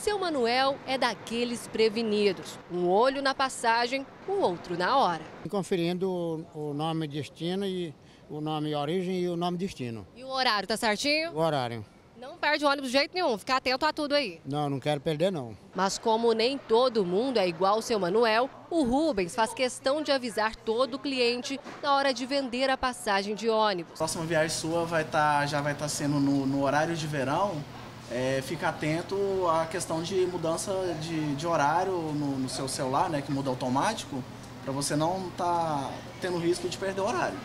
Seu Manuel é daqueles prevenidos. Um olho na passagem, o outro na hora. Conferindo o nome destino e o nome origem e o nome destino. E o horário, tá certinho? O horário. Não perde o ônibus de jeito nenhum, fica atento a tudo aí. Não, não quero perder não. Mas como nem todo mundo é igual ao seu Manuel, o Rubens faz questão de avisar todo o cliente na hora de vender a passagem de ônibus. A próxima viagem sua vai tá, já vai estar tá sendo no, no horário de verão, é, fica atento à questão de mudança de, de horário no, no, seu celular, né, que muda automático, para você não estar tá tendo risco de perder o horário.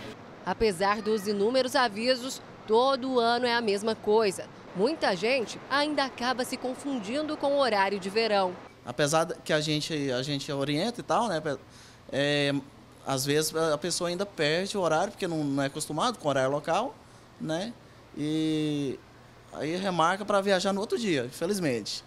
Apesar dos inúmeros avisos, todo ano é a mesma coisa. Muita gente ainda acaba se confundindo com o horário de verão. Apesar que a gente, a gente orienta e tal, né, é, às vezes a pessoa ainda perde o horário, porque não, não é acostumado com o horário local, né, e Aí remarca para viajar no outro dia, infelizmente.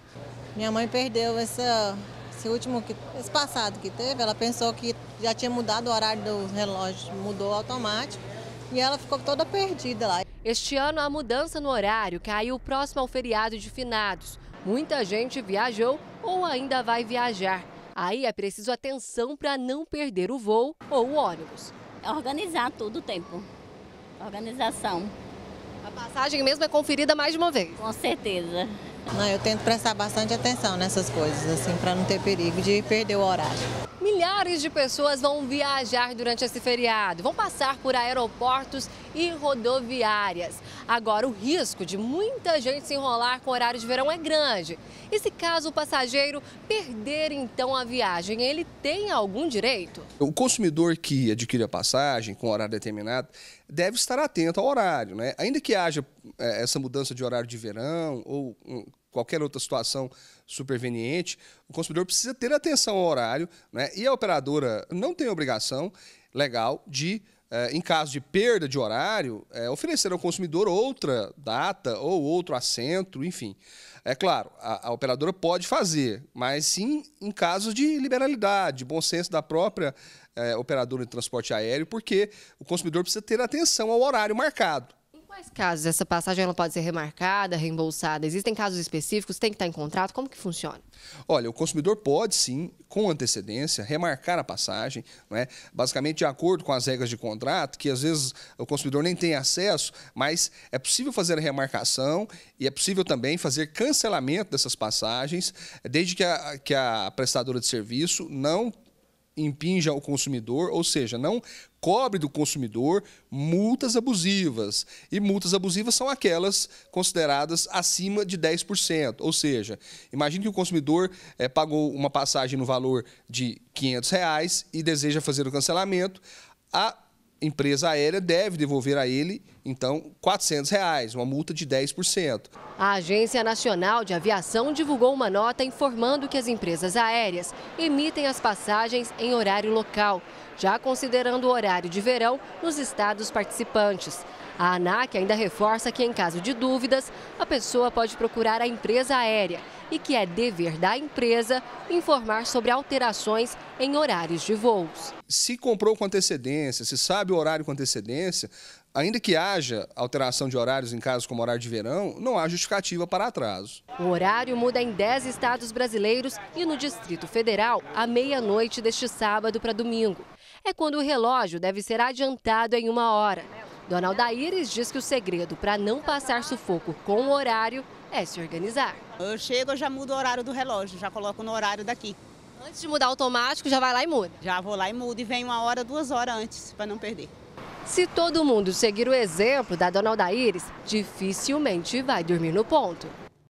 Minha mãe perdeu essa, esse último, esse passado que teve. Ela pensou que já tinha mudado o horário do relógio, mudou automático. E ela ficou toda perdida lá. Este ano, a mudança no horário caiu próximo ao feriado de finados. Muita gente viajou ou ainda vai viajar. Aí é preciso atenção para não perder o voo ou o ônibus. Organizar tudo o tempo. Organização. A passagem mesmo é conferida mais de uma vez? Com certeza. Não, eu tento prestar bastante atenção nessas coisas, assim, para não ter perigo de perder o horário. Milhares de pessoas vão viajar durante esse feriado, vão passar por aeroportos e rodoviárias. Agora, o risco de muita gente se enrolar com o horário de verão é grande. E se caso o passageiro perder então a viagem, ele tem algum direito? O consumidor que adquire a passagem com horário determinado deve estar atento ao horário, né? Ainda que haja eh, essa mudança de horário de verão ou qualquer outra situação superveniente, o consumidor precisa ter atenção ao horário, né? E a operadora não tem obrigação legal de eh, em caso de perda de horário, eh, oferecer ao consumidor outra data ou outro assento, enfim. É claro, a, a operadora pode fazer, mas sim em casos de liberalidade, bom senso da própria eh, operadora de transporte aéreo, porque o consumidor precisa ter atenção ao horário marcado quais casos essa passagem ela pode ser remarcada, reembolsada? Existem casos específicos? Tem que estar em contrato? Como que funciona? Olha, o consumidor pode sim, com antecedência, remarcar a passagem, né? basicamente de acordo com as regras de contrato, que às vezes o consumidor nem tem acesso, mas é possível fazer a remarcação e é possível também fazer cancelamento dessas passagens, desde que a, que a prestadora de serviço não impinja ao consumidor, ou seja, não cobre do consumidor multas abusivas. E multas abusivas são aquelas consideradas acima de 10%. Ou seja, imagine que o consumidor é, pagou uma passagem no valor de R$ 500 reais e deseja fazer o cancelamento. A empresa aérea deve devolver a ele, então, R$ reais, uma multa de 10%. A Agência Nacional de Aviação divulgou uma nota informando que as empresas aéreas emitem as passagens em horário local, já considerando o horário de verão nos estados participantes. A ANAC ainda reforça que, em caso de dúvidas, a pessoa pode procurar a empresa aérea e que é dever da empresa informar sobre alterações em horários de voos. Se comprou com antecedência, se sabe o horário com antecedência, ainda que haja alteração de horários em casos como horário de verão, não há justificativa para atraso. O horário muda em 10 estados brasileiros e no Distrito Federal à meia-noite deste sábado para domingo. É quando o relógio deve ser adiantado em uma hora. Dona Aldaíris diz que o segredo para não passar sufoco com o horário é se organizar. Eu chego, eu já mudo o horário do relógio, já coloco no horário daqui. Antes de mudar automático, já vai lá e muda? Já vou lá e mudo e vem uma hora, duas horas antes, para não perder. Se todo mundo seguir o exemplo da Dona Aldaíris, dificilmente vai dormir no ponto.